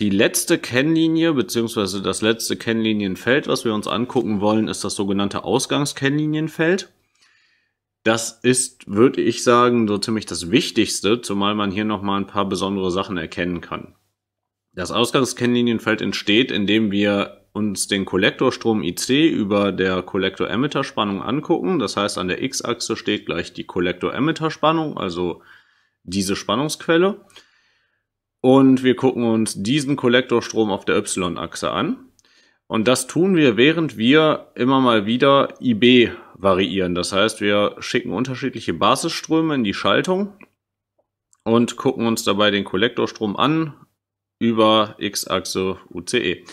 Die letzte Kennlinie bzw. das letzte Kennlinienfeld, was wir uns angucken wollen, ist das sogenannte Ausgangskennlinienfeld. Das ist, würde ich sagen, so ziemlich das Wichtigste, zumal man hier nochmal ein paar besondere Sachen erkennen kann. Das Ausgangskennlinienfeld entsteht, indem wir uns den Kollektorstrom IC über der Kollektor-Emitter-Spannung angucken. Das heißt, an der X-Achse steht gleich die Kollektor-Emitter-Spannung, also diese Spannungsquelle. Und wir gucken uns diesen Kollektorstrom auf der Y-Achse an. Und das tun wir, während wir immer mal wieder IB variieren. Das heißt, wir schicken unterschiedliche Basisströme in die Schaltung und gucken uns dabei den Kollektorstrom an über X-Achse UCE.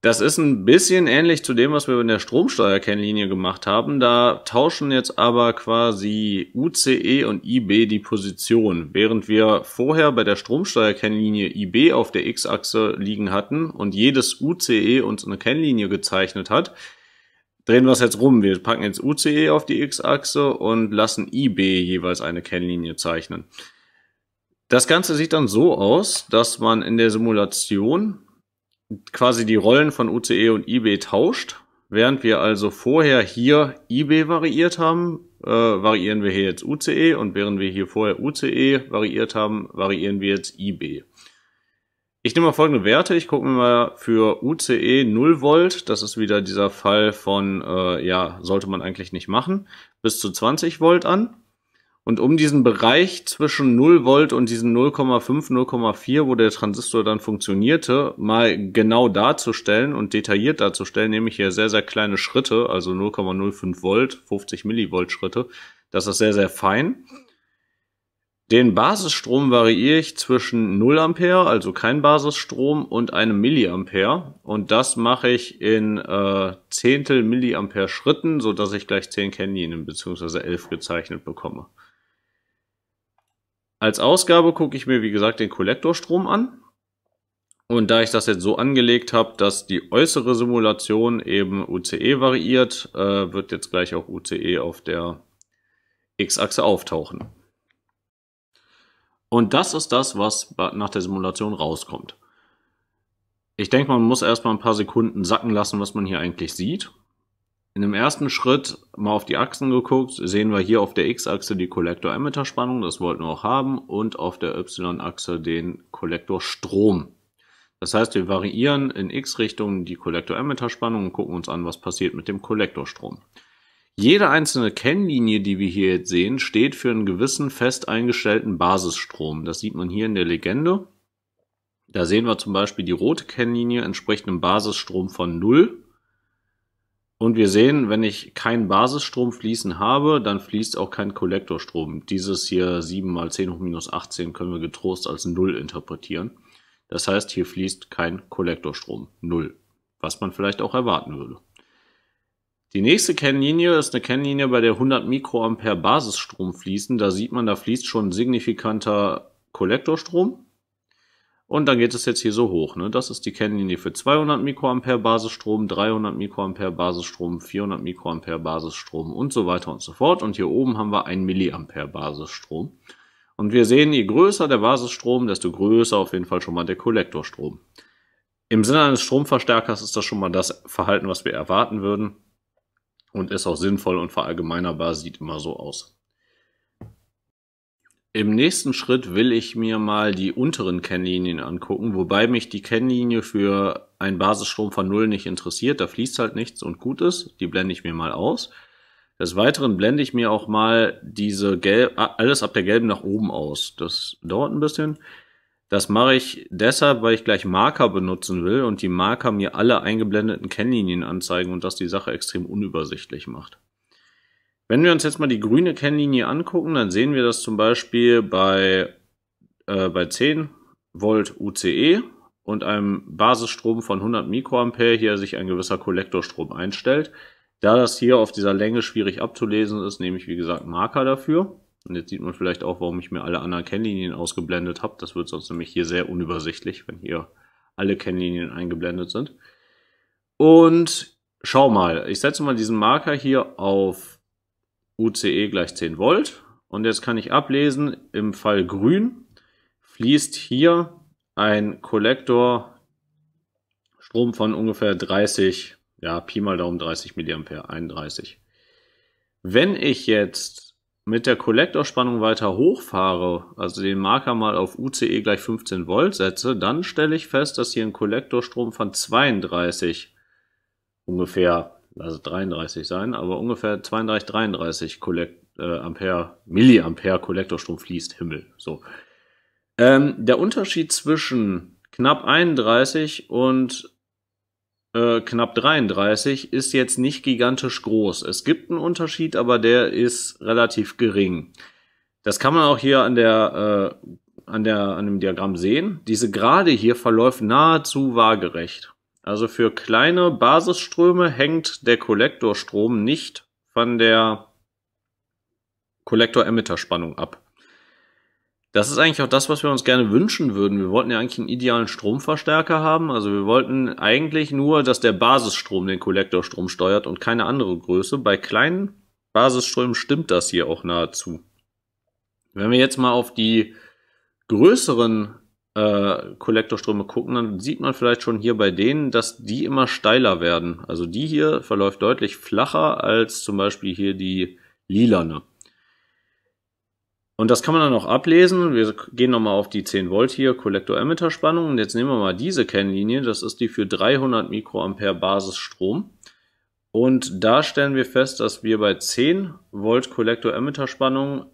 Das ist ein bisschen ähnlich zu dem, was wir in der Stromsteuerkennlinie gemacht haben. Da tauschen jetzt aber quasi UCE und IB die Position. Während wir vorher bei der Stromsteuerkennlinie IB auf der X-Achse liegen hatten und jedes UCE uns eine Kennlinie gezeichnet hat, drehen wir es jetzt rum. Wir packen jetzt UCE auf die X-Achse und lassen IB jeweils eine Kennlinie zeichnen. Das Ganze sieht dann so aus, dass man in der Simulation quasi die Rollen von UCE und eBay tauscht. Während wir also vorher hier eBay variiert haben, äh, variieren wir hier jetzt UCE und während wir hier vorher UCE variiert haben, variieren wir jetzt eBay. Ich nehme mal folgende Werte. Ich gucke mir mal für UCE 0 Volt, das ist wieder dieser Fall von, äh, ja, sollte man eigentlich nicht machen, bis zu 20 Volt an. Und um diesen Bereich zwischen 0 Volt und diesen 0,5, 0,4, wo der Transistor dann funktionierte, mal genau darzustellen und detailliert darzustellen, nehme ich hier sehr, sehr kleine Schritte, also 0,05 Volt, 50 Millivolt Schritte. Das ist sehr, sehr fein. Den Basisstrom variiere ich zwischen 0 Ampere, also kein Basisstrom, und einem Milliampere. Und das mache ich in äh, Zehntel Milliampere Schritten, so dass ich gleich 10 Canyons bzw. 11 gezeichnet bekomme. Als Ausgabe gucke ich mir, wie gesagt, den Kollektorstrom an. Und da ich das jetzt so angelegt habe, dass die äußere Simulation eben UCE variiert, äh, wird jetzt gleich auch UCE auf der X-Achse auftauchen. Und das ist das, was nach der Simulation rauskommt. Ich denke, man muss erstmal ein paar Sekunden sacken lassen, was man hier eigentlich sieht. In dem ersten Schritt mal auf die Achsen geguckt, sehen wir hier auf der X-Achse die Kollektor-Emitter-Spannung, das wollten wir auch haben, und auf der Y-Achse den Kollektor-Strom. Das heißt, wir variieren in X-Richtung die Kollektor-Emitter-Spannung und gucken uns an, was passiert mit dem Kollektorstrom. Jede einzelne Kennlinie, die wir hier jetzt sehen, steht für einen gewissen fest eingestellten Basisstrom. Das sieht man hier in der Legende. Da sehen wir zum Beispiel, die rote Kennlinie entspricht einem Basisstrom von 0 und wir sehen, wenn ich keinen Basisstrom fließen habe, dann fließt auch kein Kollektorstrom. Dieses hier 7 mal 10 hoch minus 18 können wir getrost als 0 interpretieren. Das heißt, hier fließt kein Kollektorstrom. 0. Was man vielleicht auch erwarten würde. Die nächste Kennlinie ist eine Kennlinie, bei der 100 Mikroampere Basisstrom fließen. Da sieht man, da fließt schon signifikanter Kollektorstrom. Und dann geht es jetzt hier so hoch. Ne? Das ist die Kennlinie für 200 Mikroampere Basisstrom, 300 Mikroampere Basisstrom, 400 Mikroampere Basisstrom und so weiter und so fort. Und hier oben haben wir 1 Milliampere Basisstrom. Und wir sehen, je größer der Basisstrom, desto größer auf jeden Fall schon mal der Kollektorstrom. Im Sinne eines Stromverstärkers ist das schon mal das Verhalten, was wir erwarten würden und ist auch sinnvoll und verallgemeinerbar, sieht immer so aus. Im nächsten Schritt will ich mir mal die unteren Kennlinien angucken, wobei mich die Kennlinie für einen Basisstrom von Null nicht interessiert. Da fließt halt nichts und gut ist. Die blende ich mir mal aus. Des Weiteren blende ich mir auch mal diese gelb, alles ab der gelben nach oben aus. Das dauert ein bisschen. Das mache ich deshalb, weil ich gleich Marker benutzen will und die Marker mir alle eingeblendeten Kennlinien anzeigen und das die Sache extrem unübersichtlich macht. Wenn wir uns jetzt mal die grüne Kennlinie angucken, dann sehen wir das zum Beispiel bei, äh, bei 10 Volt UCE und einem Basisstrom von 100 Mikroampere hier sich ein gewisser Kollektorstrom einstellt. Da das hier auf dieser Länge schwierig abzulesen ist, nehme ich wie gesagt Marker dafür. Und jetzt sieht man vielleicht auch, warum ich mir alle anderen Kennlinien ausgeblendet habe. Das wird sonst nämlich hier sehr unübersichtlich, wenn hier alle Kennlinien eingeblendet sind. Und schau mal, ich setze mal diesen Marker hier auf UCE gleich 10 Volt. Und jetzt kann ich ablesen, im Fall grün fließt hier ein Kollektor Strom von ungefähr 30, ja, Pi mal Daumen 30 mA, 31. Wenn ich jetzt mit der Kollektorspannung weiter hochfahre, also den Marker mal auf UCE gleich 15 Volt setze, dann stelle ich fest, dass hier ein Kollektorstrom von 32 ungefähr also 33 sein, aber ungefähr 32, 33 Collect, äh, Ampere, Milliampere Kollektorstrom fließt Himmel. So. Ähm, der Unterschied zwischen knapp 31 und äh, knapp 33 ist jetzt nicht gigantisch groß. Es gibt einen Unterschied, aber der ist relativ gering. Das kann man auch hier an der, äh, an der, an dem Diagramm sehen. Diese Gerade hier verläuft nahezu waagerecht. Also für kleine Basisströme hängt der Kollektorstrom nicht von der Kollektor-Emitter-Spannung ab. Das ist eigentlich auch das, was wir uns gerne wünschen würden. Wir wollten ja eigentlich einen idealen Stromverstärker haben. Also wir wollten eigentlich nur, dass der Basisstrom den Kollektorstrom steuert und keine andere Größe. Bei kleinen Basisströmen stimmt das hier auch nahezu. Wenn wir jetzt mal auf die größeren äh, Kollektorströme gucken, dann sieht man vielleicht schon hier bei denen, dass die immer steiler werden. Also die hier verläuft deutlich flacher als zum Beispiel hier die lilane. Und das kann man dann auch ablesen. Wir gehen nochmal auf die 10 Volt hier, Kollektor-Emitter-Spannung. Und jetzt nehmen wir mal diese Kennlinie. Das ist die für 300 Mikroampere Basisstrom. Und da stellen wir fest, dass wir bei 10 Volt Kollektor-Emitter-Spannung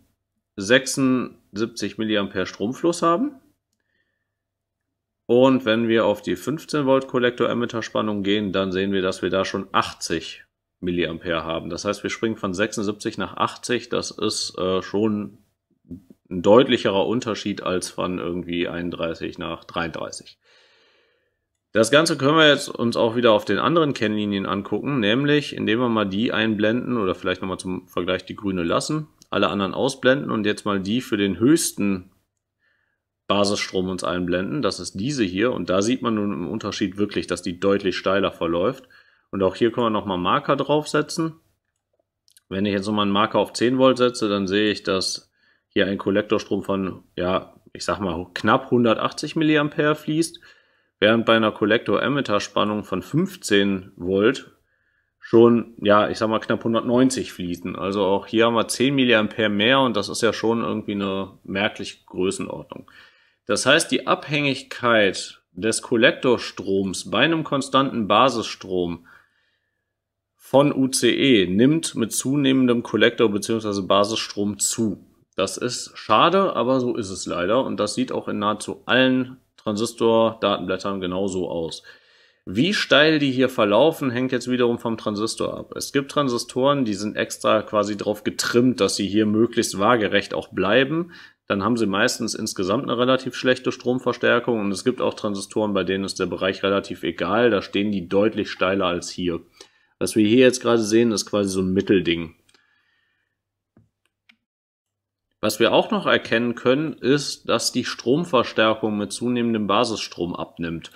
76 mA Stromfluss haben. Und wenn wir auf die 15 Volt Kollektor Emitter Spannung gehen, dann sehen wir, dass wir da schon 80 Milliampere haben. Das heißt, wir springen von 76 nach 80. Das ist äh, schon ein deutlicherer Unterschied als von irgendwie 31 nach 33. Das Ganze können wir jetzt uns auch wieder auf den anderen Kennlinien angucken, nämlich indem wir mal die einblenden oder vielleicht nochmal zum Vergleich die grüne lassen, alle anderen ausblenden und jetzt mal die für den höchsten Basisstrom uns einblenden. Das ist diese hier und da sieht man nun im Unterschied wirklich, dass die deutlich steiler verläuft. Und auch hier können wir nochmal Marker draufsetzen. Wenn ich jetzt nochmal einen Marker auf 10 Volt setze, dann sehe ich, dass hier ein Kollektorstrom von, ja, ich sag mal knapp 180 mA fließt, während bei einer Kollektor-Emitter-Spannung von 15 Volt schon, ja, ich sag mal knapp 190 fließen. Also auch hier haben wir 10 mA mehr und das ist ja schon irgendwie eine merkliche Größenordnung. Das heißt, die Abhängigkeit des Kollektorstroms bei einem konstanten Basisstrom von UCE nimmt mit zunehmendem Kollektor- bzw. Basisstrom zu. Das ist schade, aber so ist es leider und das sieht auch in nahezu allen Transistor-Datenblättern genauso aus. Wie steil die hier verlaufen, hängt jetzt wiederum vom Transistor ab. Es gibt Transistoren, die sind extra quasi drauf getrimmt, dass sie hier möglichst waagerecht auch bleiben dann haben sie meistens insgesamt eine relativ schlechte Stromverstärkung und es gibt auch Transistoren, bei denen ist der Bereich relativ egal, da stehen die deutlich steiler als hier. Was wir hier jetzt gerade sehen, ist quasi so ein Mittelding. Was wir auch noch erkennen können, ist, dass die Stromverstärkung mit zunehmendem Basisstrom abnimmt.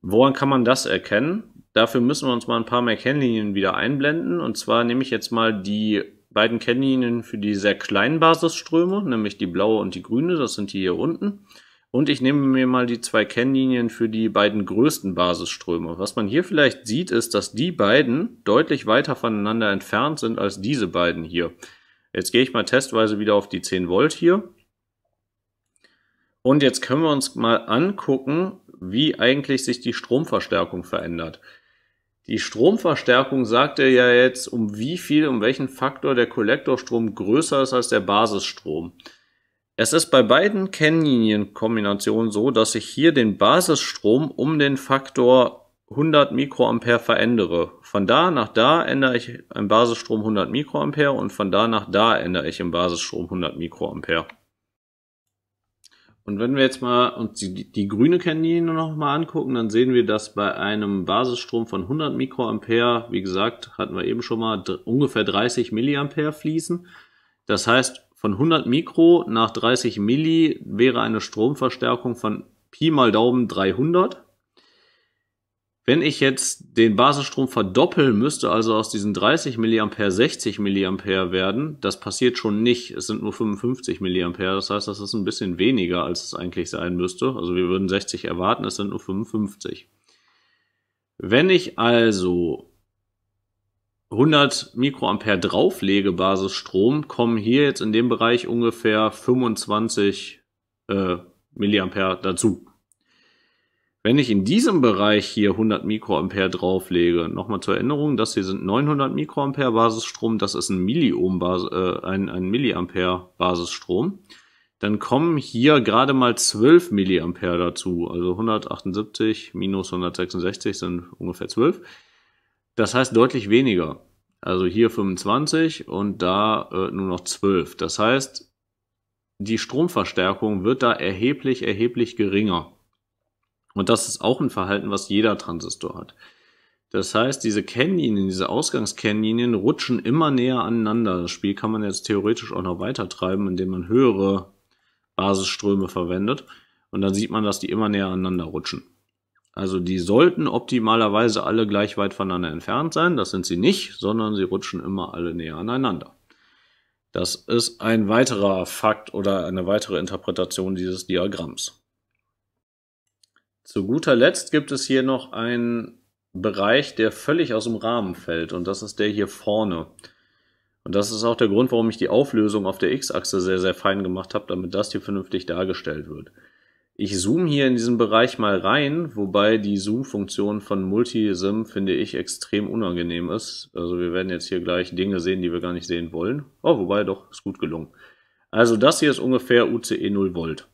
Woran kann man das erkennen? Dafür müssen wir uns mal ein paar mehr Kennlinien wieder einblenden. Und zwar nehme ich jetzt mal die beiden kennen ihn für die sehr kleinen Basisströme, nämlich die blaue und die grüne, das sind die hier unten. Und ich nehme mir mal die zwei Kennlinien für die beiden größten Basisströme. Was man hier vielleicht sieht, ist, dass die beiden deutlich weiter voneinander entfernt sind als diese beiden hier. Jetzt gehe ich mal testweise wieder auf die 10 Volt hier. Und jetzt können wir uns mal angucken, wie eigentlich sich die Stromverstärkung verändert. Die Stromverstärkung sagt er ja jetzt, um wie viel, um welchen Faktor der Kollektorstrom größer ist als der Basisstrom. Es ist bei beiden Kennlinienkombinationen so, dass ich hier den Basisstrom um den Faktor 100 Mikroampere verändere. Von da nach da ändere ich im Basisstrom 100 Mikroampere und von da nach da ändere ich im Basisstrom 100 Mikroampere. Und wenn wir jetzt mal uns die, die grüne Kennlinie noch mal angucken, dann sehen wir, dass bei einem Basisstrom von 100 Mikroampere, wie gesagt, hatten wir eben schon mal ungefähr 30 Milliampere fließen. Das heißt, von 100 Mikro nach 30 Milli wäre eine Stromverstärkung von Pi mal Daumen 300. Wenn ich jetzt den Basisstrom verdoppeln müsste, also aus diesen 30 mA 60 mA werden, das passiert schon nicht. Es sind nur 55 mA. Das heißt, das ist ein bisschen weniger, als es eigentlich sein müsste. Also wir würden 60 erwarten, es sind nur 55. Wenn ich also 100 Mikroampere drauflege Basisstrom, kommen hier jetzt in dem Bereich ungefähr 25 äh, Milliampere dazu. Wenn ich in diesem Bereich hier 100 Mikroampere drauflege, nochmal zur Erinnerung, das hier sind 900 Mikroampere Basisstrom, das ist ein, Milliohm äh, ein, ein Milliampere Basisstrom, dann kommen hier gerade mal 12 Milliampere dazu, also 178 minus 166 sind ungefähr 12. Das heißt deutlich weniger. Also hier 25 und da äh, nur noch 12. Das heißt, die Stromverstärkung wird da erheblich, erheblich geringer. Und das ist auch ein Verhalten, was jeder Transistor hat. Das heißt, diese Kennlinien, diese Ausgangskennlinien rutschen immer näher aneinander. Das Spiel kann man jetzt theoretisch auch noch weiter treiben, indem man höhere Basisströme verwendet. Und dann sieht man, dass die immer näher aneinander rutschen. Also die sollten optimalerweise alle gleich weit voneinander entfernt sein. Das sind sie nicht, sondern sie rutschen immer alle näher aneinander. Das ist ein weiterer Fakt oder eine weitere Interpretation dieses Diagramms. Zu guter Letzt gibt es hier noch einen Bereich, der völlig aus dem Rahmen fällt und das ist der hier vorne. Und das ist auch der Grund, warum ich die Auflösung auf der X-Achse sehr, sehr fein gemacht habe, damit das hier vernünftig dargestellt wird. Ich zoome hier in diesen Bereich mal rein, wobei die Zoom-Funktion von Multisim, finde ich, extrem unangenehm ist. Also wir werden jetzt hier gleich Dinge sehen, die wir gar nicht sehen wollen. Oh, wobei doch, ist gut gelungen. Also das hier ist ungefähr UCE 0 Volt.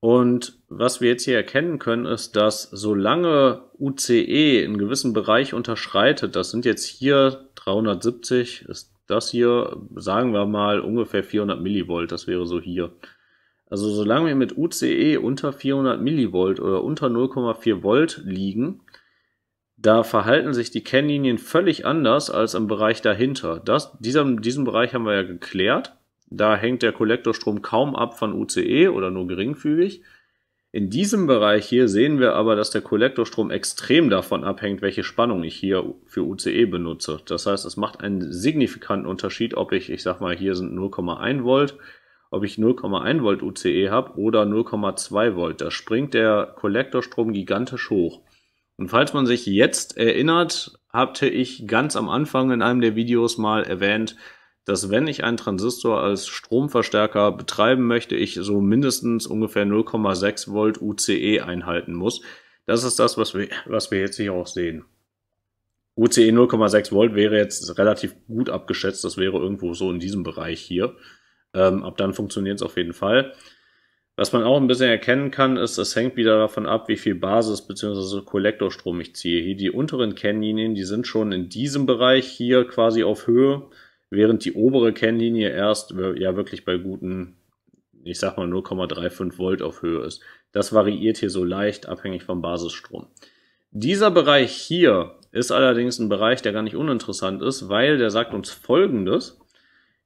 Und was wir jetzt hier erkennen können, ist, dass solange UCE in gewissen Bereich unterschreitet, das sind jetzt hier 370, ist das hier, sagen wir mal, ungefähr 400 Millivolt, das wäre so hier. Also solange wir mit UCE unter 400 Millivolt oder unter 0,4 Volt liegen, da verhalten sich die Kennlinien völlig anders als im Bereich dahinter. Das, dieser, diesen Bereich haben wir ja geklärt. Da hängt der Kollektorstrom kaum ab von UCE oder nur geringfügig. In diesem Bereich hier sehen wir aber, dass der Kollektorstrom extrem davon abhängt, welche Spannung ich hier für UCE benutze. Das heißt, es macht einen signifikanten Unterschied, ob ich, ich sag mal, hier sind 0,1 Volt, ob ich 0,1 Volt UCE habe oder 0,2 Volt. Da springt der Kollektorstrom gigantisch hoch. Und falls man sich jetzt erinnert, hatte ich ganz am Anfang in einem der Videos mal erwähnt, dass wenn ich einen Transistor als Stromverstärker betreiben möchte, ich so mindestens ungefähr 0,6 Volt UCE einhalten muss. Das ist das, was wir, was wir jetzt hier auch sehen. UCE 0,6 Volt wäre jetzt relativ gut abgeschätzt. Das wäre irgendwo so in diesem Bereich hier. Ähm, ab dann funktioniert es auf jeden Fall. Was man auch ein bisschen erkennen kann, ist, es hängt wieder davon ab, wie viel Basis- bzw. Kollektorstrom ich ziehe. Hier die unteren Kennlinien, die sind schon in diesem Bereich hier quasi auf Höhe während die obere Kennlinie erst ja wirklich bei guten, ich sag mal 0,35 Volt auf Höhe ist. Das variiert hier so leicht abhängig vom Basisstrom. Dieser Bereich hier ist allerdings ein Bereich, der gar nicht uninteressant ist, weil der sagt uns folgendes.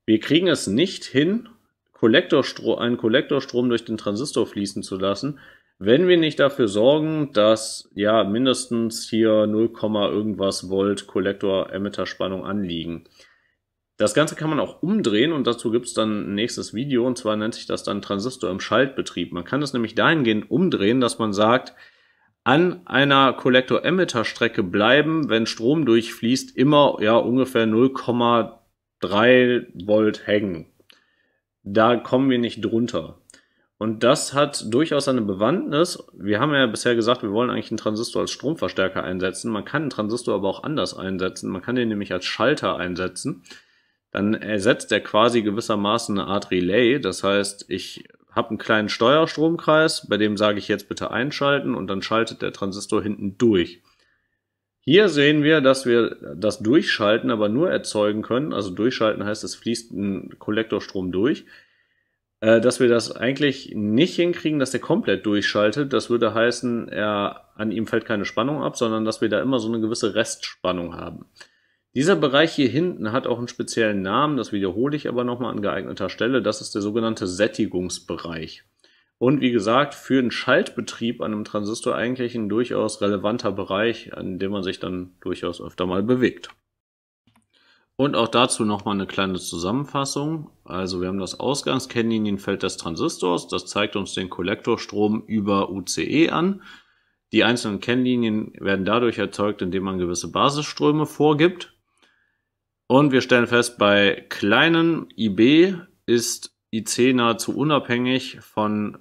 Wir kriegen es nicht hin, Kollektorstro einen Kollektorstrom durch den Transistor fließen zu lassen, wenn wir nicht dafür sorgen, dass ja mindestens hier 0, irgendwas Volt Kollektor-Emitter-Spannung anliegen. Das Ganze kann man auch umdrehen und dazu gibt es dann ein nächstes Video und zwar nennt sich das dann Transistor im Schaltbetrieb. Man kann es nämlich dahingehend umdrehen, dass man sagt, an einer Kollektor-Emitter-Strecke bleiben, wenn Strom durchfließt, immer ja ungefähr 0,3 Volt hängen. Da kommen wir nicht drunter. Und das hat durchaus eine Bewandtnis. Wir haben ja bisher gesagt, wir wollen eigentlich einen Transistor als Stromverstärker einsetzen. Man kann einen Transistor aber auch anders einsetzen. Man kann den nämlich als Schalter einsetzen dann ersetzt er quasi gewissermaßen eine Art Relay. Das heißt, ich habe einen kleinen Steuerstromkreis, bei dem sage ich jetzt bitte einschalten und dann schaltet der Transistor hinten durch. Hier sehen wir, dass wir das Durchschalten aber nur erzeugen können, also durchschalten heißt, es fließt ein Kollektorstrom durch, äh, dass wir das eigentlich nicht hinkriegen, dass der komplett durchschaltet. Das würde heißen, er, an ihm fällt keine Spannung ab, sondern dass wir da immer so eine gewisse Restspannung haben. Dieser Bereich hier hinten hat auch einen speziellen Namen, das wiederhole ich aber nochmal an geeigneter Stelle. Das ist der sogenannte Sättigungsbereich. Und wie gesagt, für den Schaltbetrieb an einem Transistor eigentlich ein durchaus relevanter Bereich, an dem man sich dann durchaus öfter mal bewegt. Und auch dazu nochmal eine kleine Zusammenfassung. Also wir haben das Ausgangskennlinienfeld des Transistors, das zeigt uns den Kollektorstrom über UCE an. Die einzelnen Kennlinien werden dadurch erzeugt, indem man gewisse Basisströme vorgibt. Und wir stellen fest, bei kleinen IB ist IC nahezu unabhängig von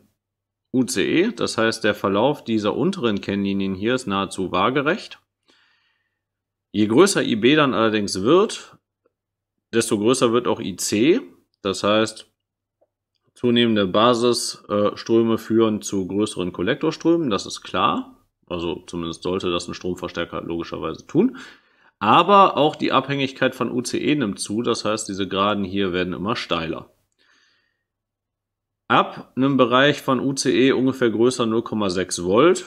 UCE. Das heißt, der Verlauf dieser unteren Kennlinien hier ist nahezu waagerecht. Je größer IB dann allerdings wird, desto größer wird auch IC. Das heißt, zunehmende Basisströme führen zu größeren Kollektorströmen, das ist klar. Also zumindest sollte das ein Stromverstärker logischerweise tun. Aber auch die Abhängigkeit von UCE nimmt zu, das heißt, diese Geraden hier werden immer steiler. Ab einem Bereich von UCE ungefähr größer 0,6 Volt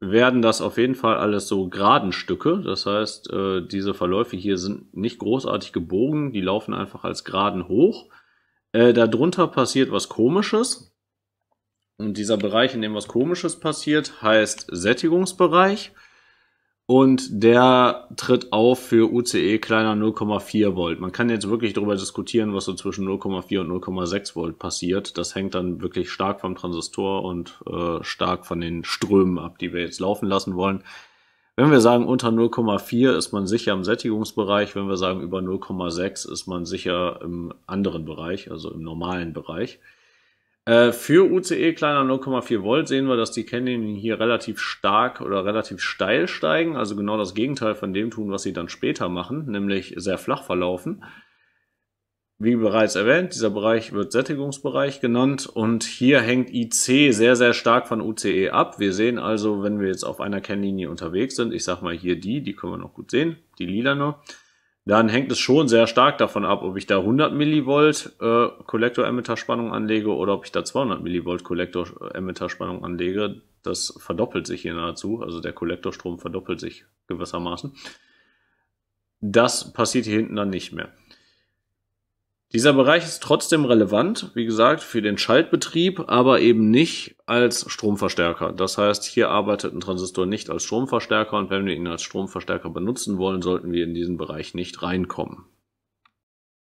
werden das auf jeden Fall alles so geraden Stücke. Das heißt, äh, diese Verläufe hier sind nicht großartig gebogen, die laufen einfach als geraden hoch. Äh, darunter passiert was Komisches. Und dieser Bereich, in dem was Komisches passiert, heißt Sättigungsbereich und der tritt auf für UCE kleiner 0,4 Volt. Man kann jetzt wirklich darüber diskutieren, was so zwischen 0,4 und 0,6 Volt passiert. Das hängt dann wirklich stark vom Transistor und äh, stark von den Strömen ab, die wir jetzt laufen lassen wollen. Wenn wir sagen, unter 0,4 ist man sicher im Sättigungsbereich, wenn wir sagen, über 0,6 ist man sicher im anderen Bereich, also im normalen Bereich. Äh, für UCE kleiner 0,4 Volt sehen wir, dass die Canyons hier relativ stark oder relativ steil steigen, also genau das Gegenteil von dem tun, was sie dann später machen, nämlich sehr flach verlaufen. Wie bereits erwähnt, dieser Bereich wird Sättigungsbereich genannt und hier hängt IC sehr, sehr stark von UCE ab. Wir sehen also, wenn wir jetzt auf einer Kennlinie unterwegs sind, ich sag mal hier die, die können wir noch gut sehen, die lila nur, dann hängt es schon sehr stark davon ab, ob ich da 100 Millivolt äh, Collector Emitter Spannung anlege oder ob ich da 200 Millivolt kollektor Emitter Spannung anlege. Das verdoppelt sich hier nahezu, also der Kollektorstrom verdoppelt sich gewissermaßen. Das passiert hier hinten dann nicht mehr. Dieser Bereich ist trotzdem relevant, wie gesagt, für den Schaltbetrieb, aber eben nicht als Stromverstärker. Das heißt, hier arbeitet ein Transistor nicht als Stromverstärker und wenn wir ihn als Stromverstärker benutzen wollen, sollten wir in diesen Bereich nicht reinkommen.